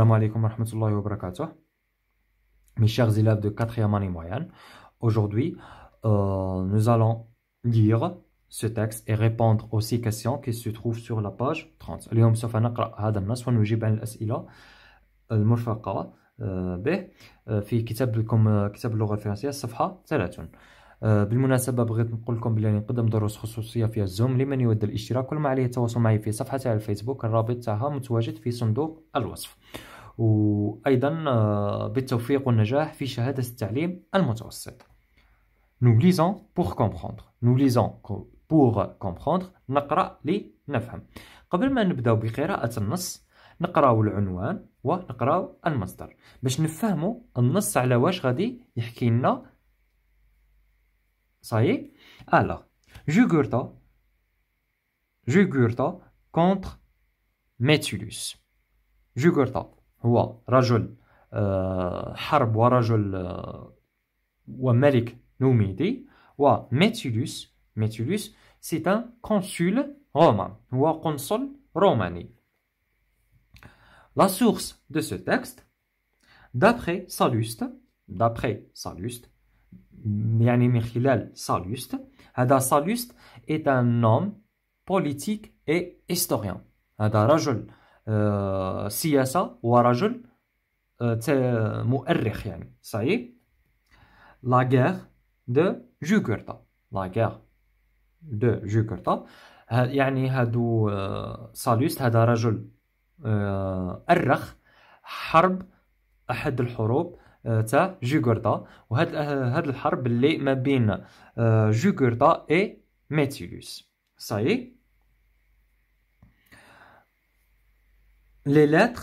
Assalamu alaikum wa rahmatullahi wa barakatuh. Mes chers élèves de quatrième e année moyenne, aujourd'hui, euh, nous allons lire ce texte et répondre aux six questions qui se trouvent sur la page 30. 30. آه، بالمناسبه بغيت نقول لكم بلي نقدم دروس خصوصيه فيها الزوم لمن يود الاشتراك كل ما عليه التواصل معي في صفحتي على الفيسبوك الرابط تاعها متواجد في صندوق الوصف وايضا آه، بالتوفيق والنجاح في شهاده التعليم المتوسط Nous lisons pour comprendre. Nous lisons pour comprendre. نقرأ لنفهم. قبل ما نبداو بقراءة النص نقراو العنوان ونقراو المصدر باش نفهموا النص على واش غادي يحكي لنا Ça y est Alors, Jugurtha, Jugurtha contre Métulus. Jugurtha, هو رجل حرب ورجل وملك نوميدي métulus. Metulus, c'est un consul romain هو consul romani. La source de ce texte, d'après Salluste, d'après Salluste, يعني من خلال ساليوست هذا ساليوست ايت ان نوم بوليتيك اي هيستوريان هذا رجل آه، سياسة ورجل آه، مؤرخ يعني صحيح لا غير دو جوكرتا لا غير دو جوكرتا يعني هادو ساليوست آه، هذا رجل أرخ حرب أحد الحروب آه، تاع جوغردا وهاد آه، هاد الحرب اللي ما بين آه، جوغردا اي ميتيلوس صايي لي لاتر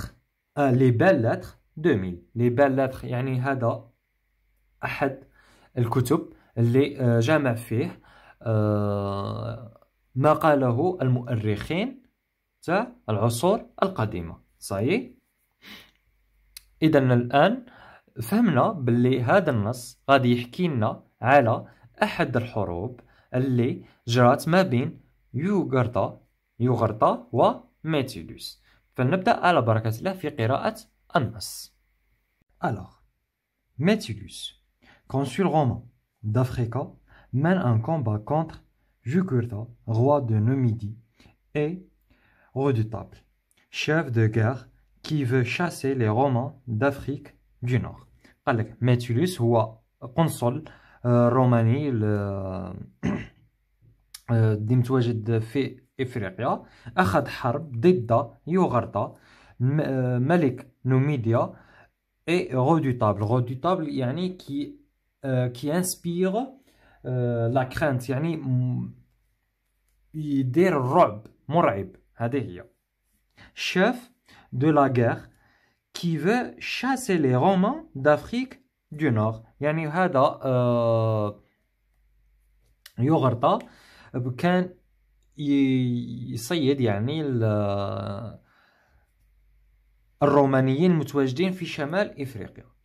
لي بال لاتر 2000 لي بال لاتر يعني هذا احد الكتب اللي جمع فيه ما قاله المؤرخين تاع العصور القديمه صاي اذا الان فهمنا باللي هذا النص غادي يحكي لنا على احد الحروب اللي جرات ما بين يوغرتا يوغرتا وميتيلوس فلنبدا على بركه الله alors Métulus, consul romain d'Africa, mène un combat contre Jugurtha, roi de Numidie, et redoutable, chef de guerre qui veut chasser les Romains d'Afrique du Nord. Métulus, le consul romain de l'Efrique, a fait une harpe d'État, le et redoutable. Redoutable qui inspire la crainte, il est un roi, guerre roi, qui veut chasser les Romains d'Afrique du Nord. Yannis, hein, à Yorgarta, il peut a y citer, yannis, les Romains, y sont présents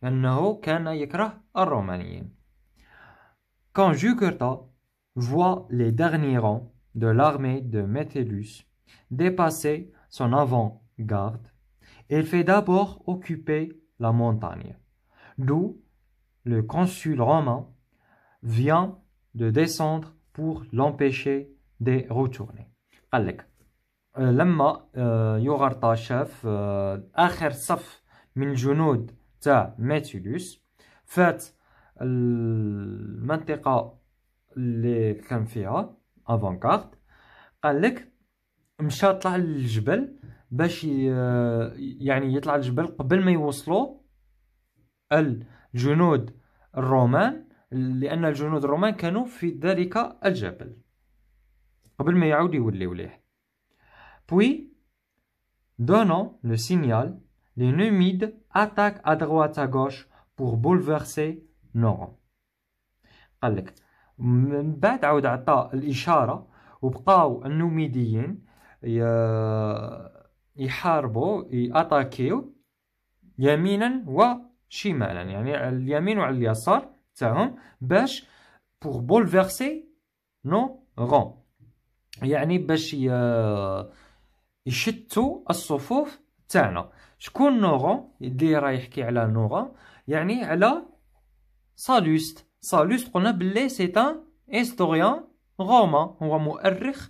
le nord de l'Afrique. Il n'a pas aimé les Romains. Quand Yorgarta voit les derniers rangs de l'armée de Metellus dépasser son avant-garde. Il fait d'abord occuper la montagne, d'où le consul romain vient de descendre pour l'empêcher de retourner. لما يغر طاشاف اخر صف من جنود تاع ماتيلوس فات المنطقه اللي كان فيها افونكارد قال لك مشى طلع للجبل باش يعني يطلع الجبل قبل ما يوصلوا الجنود الرومان لان الجنود الرومان كانوا في ذلك الجبل قبل ما يعود يوليو ليه بوي دونو لو signal, لي نوميد اتاك ا دروات ا غوش بور بولفرسي Noron. قال لك من بعد عاود عطى الإشارة وبقاو النوميديين يحاربوا ياتاكيو يمينا وشمالا يعني على اليمين وعلى اليسار تاعهم باش بوغ بولفيرسي نو غون يعني باش يشتوا الصفوف تاعنا شكون نوغون اللي راه يحكي على نوغون يعني على سالوست سالوست قلنا بلي سي ان هيستوريان روما هو مؤرخ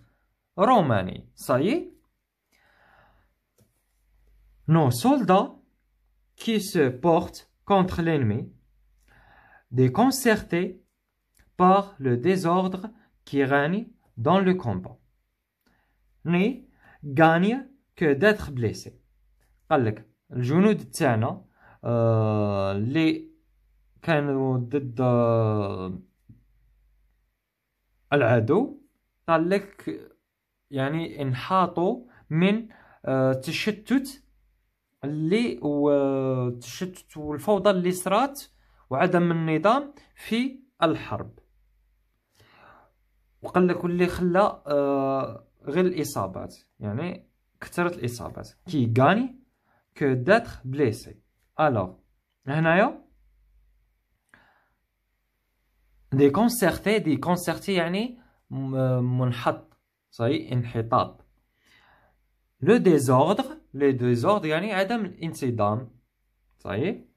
روماني صايي nos soldats qui se portent contre l'ennemi, déconcertés par le désordre qui règne dans le combat, ni gagnent que d'être blessés. العدو اللي والتشتت والفوضى اللي صرات وعدم النظام في الحرب وقال لك اللي خلى آه، غير الاصابات يعني كثرت الاصابات كي غاني كو داتر بليسي الوغ هنايا دي كونسيرتي دي كونسيرتي يعني منحط صحيح انحطاط لو ديزوردر Les deux ordres, yani désordre يعني ça y est.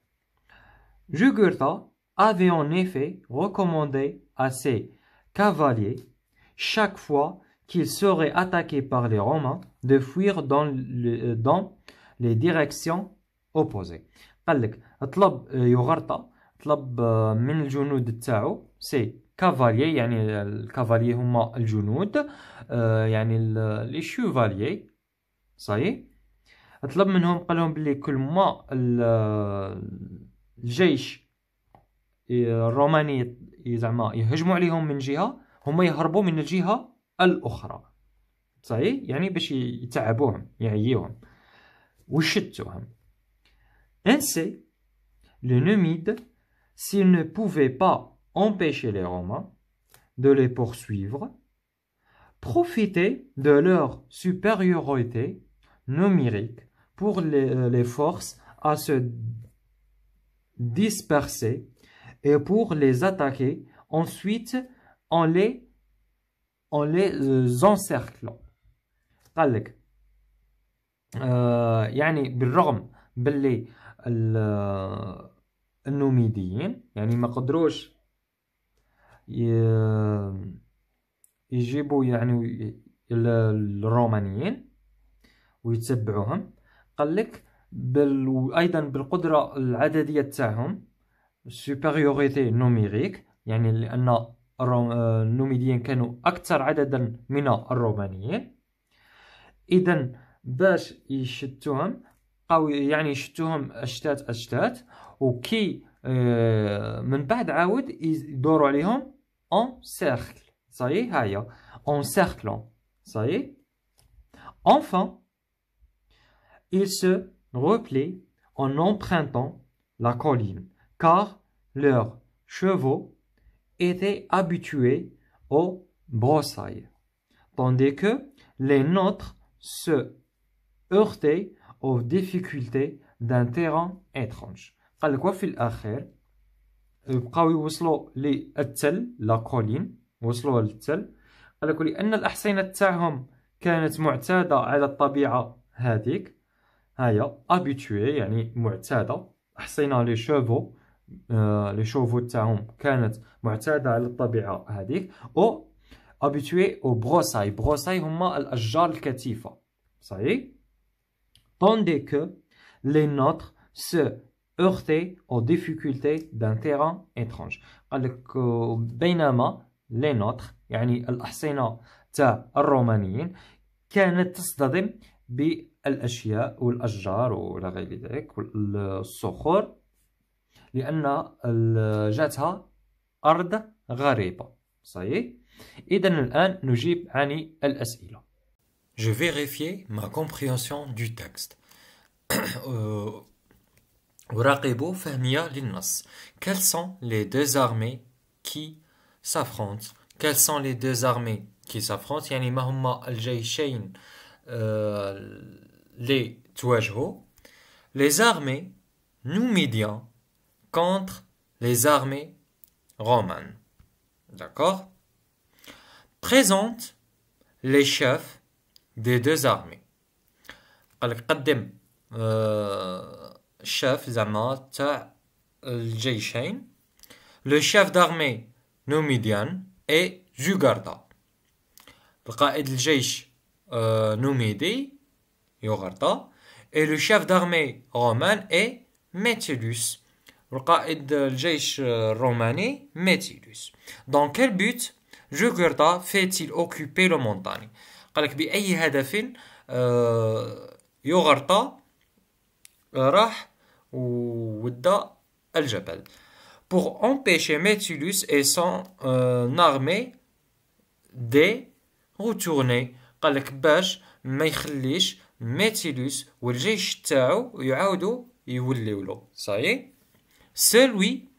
Jugurtha avait en effet recommandé à ses cavaliers chaque fois qu'ils seraient attaqués par les Romains de fuir dans, le, dans les directions opposées. قالك لك طلب يوغرطا طلب من الجنود تاعو سي cavaliers يعني الكافالي هما الجنود يعني لي شوفاليي صحيح طلب منهم قال لهم بلي كل ما الجيش الروماني زعما يهجموا عليهم من جهه هما يهربوا من الجهه الاخرى صحيح يعني باش يتعبوهم يعيوهم وشتوهم ainsi le numide s'il ne pouvait pas empêcher les romains de les poursuivre profitait de leur supériorité numérique pour les, euh, les forces à se disperser et pour les attaquer ensuite en les, en les euh, encerclant. قال لك يعني بالرغم باللي النوميديين يعني ما قدروش يجيبوا يعني الرومانيين ويتبعوهم قال لك بال... ايضا بالقدره العدديه تاعهم سوبيريوريتي نوميريك يعني لان آه، النوميديين كانوا اكثر عددا من الرومانيين اذا باش يشتوهم قوي يعني يشتوهم اشتات اشتات وكي آه، من بعد عاود يدوروا عليهم اون سيركل صاي هايا اون سيركلون صاي اونفان Ils se replient en empruntant la colline, car leurs chevaux étaient habitués aux broussailles, tandis que les nôtres se heurtaient aux difficultés d'un terrain étrange. قال لك الاخير بقاو يوصلوا للتل لا كولين وصلوا للتل قال لك لان الاحصنه تاعهم كانت معتاده على الطبيعه هذيك ailleurs, habitués, the mu'tada, ahsina les chevaux, euh, les chevaux ta'om, ou, au brossail, brossail, les chevaux ça y est, tandis que les nôtres se heurtaient aux difficultés d'un terrain étrange. Alors que, euh, les nôtres, al الأشياء والأشجار وإلى غير ذلك والصخور لأن جاتها أرض غريبة صحيح إذا الآن نجيب عن الأسئلة Je vérifiais ma compréhension du texte. أراقب فهمي للنص. Quelles sont les deux armées qui s'affrontent? Quelles sont les deux armées qui s'affrontent? يعني ما هما الجيشين les les armées numidiennes contre les armées romanes. D'accord Présente les chefs des deux armées. قدم euh, chef زعما تاع le chef d'armée numidien est Zugarda. Le qaïd الجيش يغرطى اي لو chef دارمي رومان اي ميتيلوس القائد الجيش الروماني ميتيلوس دون كيل بوت جوغرتا فيتيل اوكوبي لو مونتاني قالك باي هدف يغرطا راح ودا الجبل pour empêcher Metellus et son euh, armée de retourner قالك باش ما يخليش Nautilus والجيش تاعو يعاودوا يوليو له celui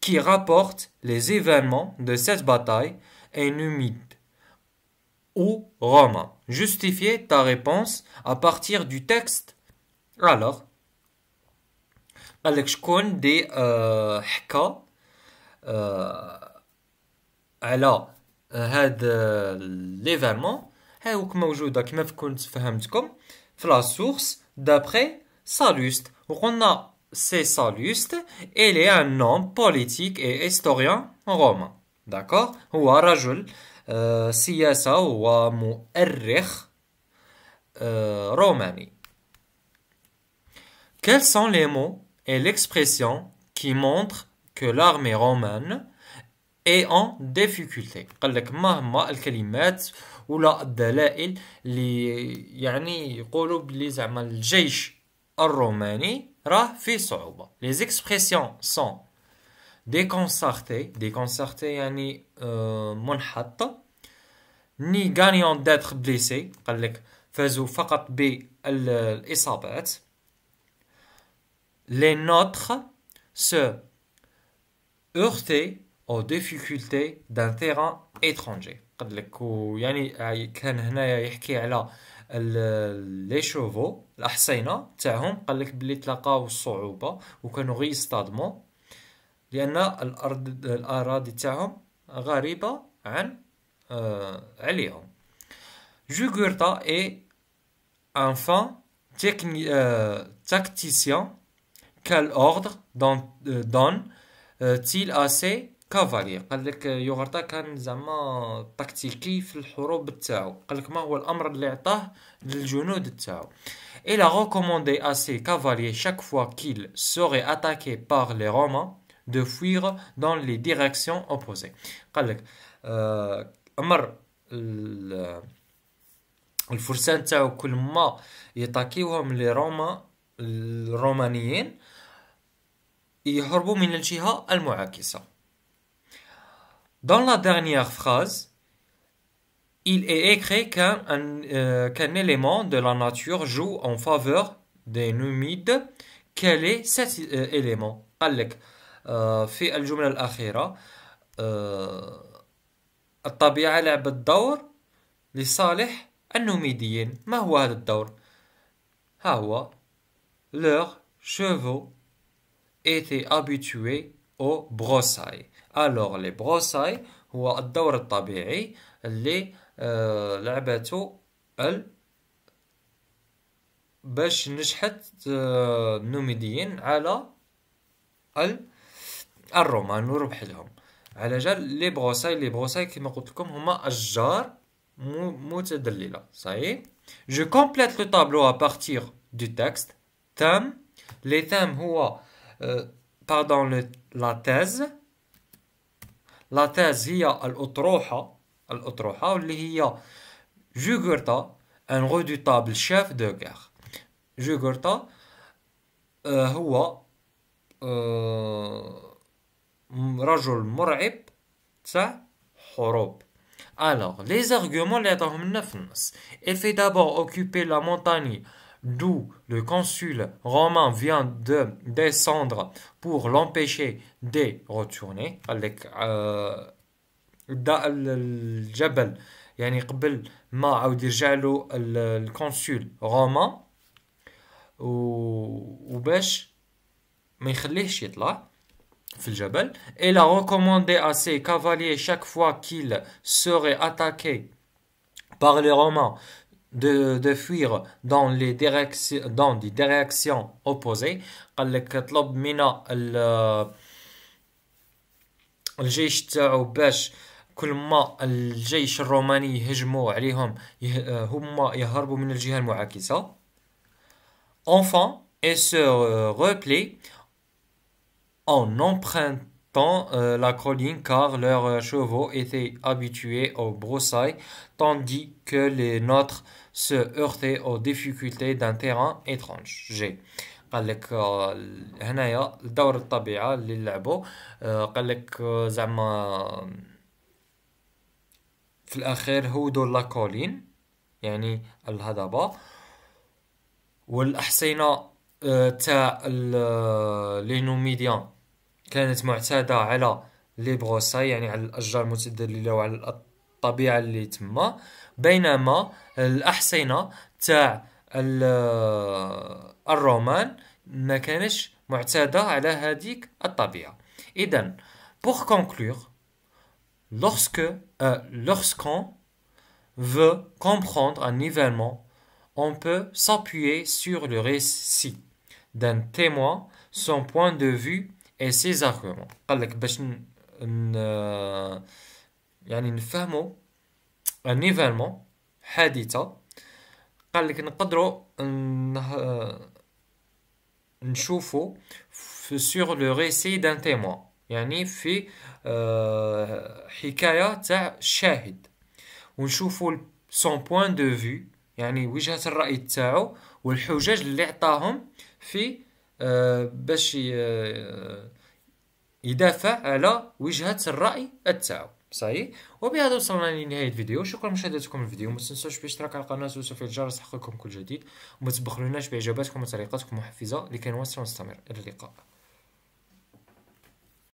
qui rapporte les événements de cette bataille est numide ou romain justifiez ta réponse à partir du texte alors قالك شكون l'événement? حكى على هذا C'est ها موجوده كما كنت فهمتكم la source d'après Salluste. On a Salluste, il est un homme politique et historien romain. D'accord هو ou un ومؤرخ romani. Quels sont les mots et l'expression qui montrent que l'armée romaine est en difficulté les la sont يعني يقولوا C'est-à-dire déconcerté, déconcerté, ni gagnant d'être blessé, قالك Les nôtres se heurter aux difficultés d'un terrain étranger. قد لك ويعني كان هنايا يحكي على لي شوفو الاحصينه تاعهم قال لك بلي تلاقاو الصعوبه وكانوا غير يصطادمو لان الارض الاراضي تاعهم غريبه عن آه عليهم جوغورتا اي انفا تكني آه تاكتيسيان كالأوردر دون, دون تيل أسي كافالي قال لك يوغرتا كان زعما تكتيكي في الحروب تاعو قال لك ما هو الامر اللي عطاه للجنود تاعو il a recommandé à شاك فوا كيل سوري اتاكي seraient لي par دو فوير دون لي dans اوبوزي directions opposées قال لك آه، امر الفرسان تاعو كل ما يتاكيوهم لي روما الرومانيين يهربوا من الجهه المعاكسه Dans la dernière phrase, il est écrit euh, qu'un élément de la nature joue en faveur des numides. Quel est cet euh, élément في الطبيعه لعبت لصالح النوميديين ما leurs chevaux étaient habitués au brossailles الوغ لي بروساي هو الدور الطبيعي اللي آه، لعبته ال باش نجحت آه، النوميديين على ال الرومان وربح لهم على جال لي بروساي لي بروساي كما قلت لكم هما اشجار متدلله صحيح جو كومبليت لو طابلو ا بارتير دو تكست تام لي تام هو باردون لا تيز لاتاز هي الأطروحة الأطروحة واللي هي جوغورتا ان غوديتابل شيف دو غير جوغورتا هو رجل مرعب تاع حروب Alors, les arguments, les Il fait d'abord occuper la montagne d'où le consul romain vient de descendre pour l'empêcher de retourner. Euh, Il a recommandé à ses cavaliers chaque fois qu'ils seraient attaqués par les romains de, de fuir dans les directions dans des directions opposées قال لك طلب من الجيش تاعو باش كل ما الجيش الروماني يهجموا عليهم هما يهربوا من الجهه المعاكسه enfin et se replier en empruntant euh, la colline car leurs chevaux étaient habitués aux broussailles, tandis que les nôtres se heurter aux difficultés d'un terrain étrange G قال لك هنايا دور الطبيعه اللي لعبوا قال لك زعما في الاخير هودوا لاكولين يعني الهضبه والاحصنه تاع لي نوميديان كانت معتاده على لي بروسا يعني على الاشجار المتدلله وعلى الطبيعه اللي تما Et الأحصنة pour conclure lorsque euh, lorsqu'on veut comprendre un événement on peut s'appuyer sur le récit d'un témoin son point de vue et ses arguments نيفالمون حادثه قال لك نقدروا نشوفوا سيغ لو ريسي دان تيموان يعني في euh, حكايه تاع الشاهد ونشوفوا سون بوين دو فيو يعني وجهه الراي تاعو والحجج اللي عطاهم في euh, باش euh, يدافع على وجهه الراي تاعو صحيح وبهذا وصلنا لنهايه الفيديو شكرا لمشاهدتكم الفيديو ما تنساوش بالاشتراك على القناه وتفعيل الجرس حقكم كل جديد وما تبخلوناش باجاباتكم وتعليقاتكم المحفزه لكي نواصل ونستمر الى اللقاء